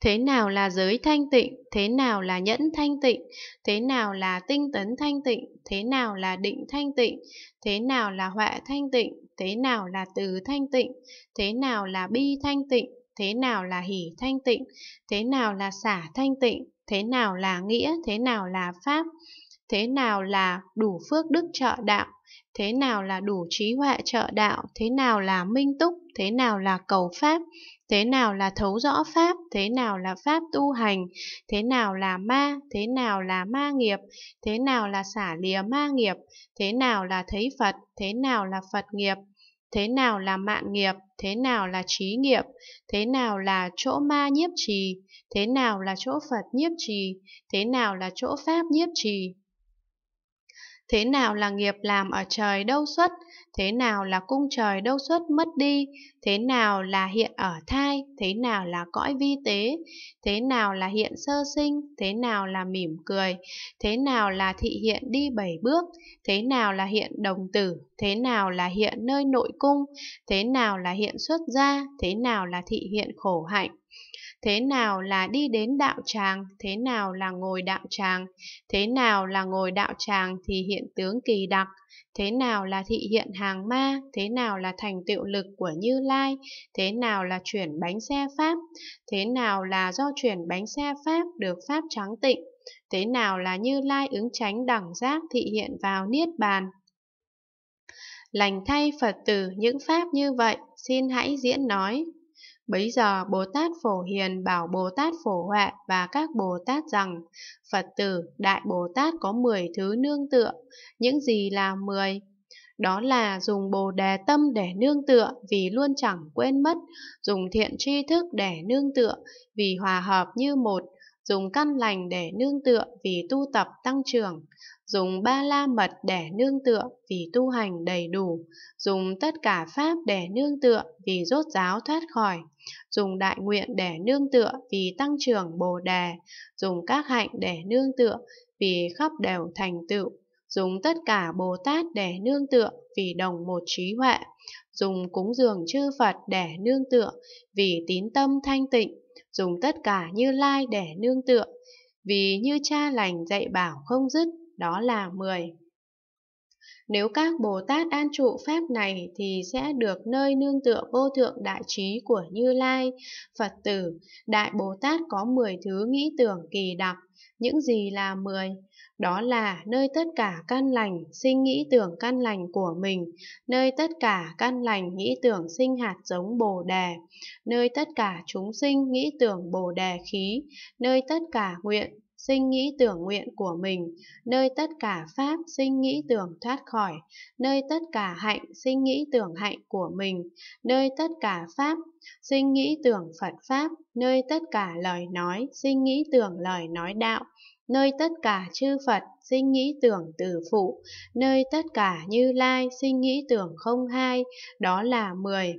Thế nào là giới thanh tịnh, thế nào là nhẫn thanh tịnh, thế nào là tinh tấn thanh tịnh, thế nào là định thanh tịnh, thế nào là huệ thanh tịnh, thế nào là từ thanh tịnh, thế nào là bi thanh tịnh, thế nào là hỷ thanh tịnh, thế nào là xả thanh tịnh, thế nào là nghĩa, thế nào là pháp, thế nào là đủ phước đức trợ đạo, thế nào là đủ trí huệ trợ đạo, thế nào là minh túc, thế nào là cầu pháp, thế nào là thấu rõ pháp, thế nào là pháp tu hành, thế nào là ma, thế nào là ma nghiệp, thế nào là xả lìa ma nghiệp, thế nào là thấy Phật, thế nào là Phật nghiệp, thế nào là mạng nghiệp, thế nào là trí nghiệp, thế nào là chỗ ma nhiếp trì, thế nào là chỗ Phật nhiếp trì, thế nào là chỗ Pháp nhiếp trì, Thế nào là nghiệp làm ở trời đâu xuất, thế nào là cung trời đâu xuất mất đi, thế nào là hiện ở thai, thế nào là cõi vi tế, thế nào là hiện sơ sinh, thế nào là mỉm cười, thế nào là thị hiện đi bảy bước, thế nào là hiện đồng tử, thế nào là hiện nơi nội cung, thế nào là hiện xuất gia, thế nào là thị hiện khổ hạnh thế nào là đi đến đạo tràng, thế nào là ngồi đạo tràng, thế nào là ngồi đạo tràng thì hiện hiện tướng kỳ đặc, thế nào là thị hiện hàng ma, thế nào là thành tựu lực của Như Lai, thế nào là chuyển bánh xe Pháp, thế nào là do chuyển bánh xe Pháp được Pháp trắng tịnh, thế nào là Như Lai ứng tránh đẳng giác thị hiện vào Niết Bàn. Lành thay Phật tử những Pháp như vậy, xin hãy diễn nói. Bấy giờ Bồ Tát Phổ Hiền bảo Bồ Tát Phổ Huệ và các Bồ Tát rằng, Phật tử, Đại Bồ Tát có 10 thứ nương tựa, những gì là 10? Đó là dùng bồ đề tâm để nương tựa vì luôn chẳng quên mất, dùng thiện tri thức để nương tựa vì hòa hợp như một, dùng căn lành để nương tựa vì tu tập tăng trưởng, dùng ba la mật để nương tựa vì tu hành đầy đủ, dùng tất cả pháp để nương tựa vì rốt giáo thoát khỏi, dùng đại nguyện để nương tựa vì tăng trưởng bồ đề, dùng các hạnh để nương tựa vì khắp đều thành tựu, dùng tất cả Bồ Tát để nương tựa vì đồng một trí huệ, dùng cúng dường chư Phật để nương tựa vì tín tâm thanh tịnh, dùng tất cả Như Lai để nương tựa vì như cha lành dạy bảo không dứt đó là 10. Nếu các Bồ Tát an trụ Pháp này thì sẽ được nơi nương tựa vô thượng đại trí của Như Lai, Phật tử, Đại Bồ Tát có 10 thứ nghĩ tưởng kỳ đặc, những gì là 10? Đó là nơi tất cả căn lành sinh nghĩ tưởng căn lành của mình, nơi tất cả căn lành nghĩ tưởng sinh hạt giống Bồ đề, nơi tất cả chúng sinh nghĩ tưởng Bồ đề khí, nơi tất cả nguyện sinh nghĩ tưởng nguyện của mình, nơi tất cả pháp sinh nghĩ tưởng thoát khỏi, nơi tất cả hạnh sinh nghĩ tưởng hạnh của mình, nơi tất cả pháp sinh nghĩ tưởng Phật pháp, nơi tất cả lời nói sinh nghĩ tưởng lời nói đạo, nơi tất cả chư Phật sinh nghĩ tưởng từ phụ, nơi tất cả Như Lai sinh nghĩ tưởng không hai, đó là mười